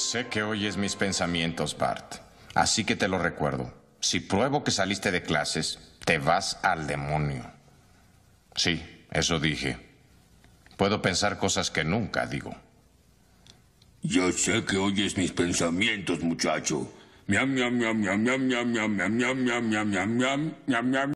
Sé que oyes mis pensamientos, Bart. Así que te lo recuerdo. Si pruebo que saliste de clases, te vas al demonio. Sí, eso dije. Puedo pensar cosas que nunca digo. Yo sé que oyes mis pensamientos, muchacho.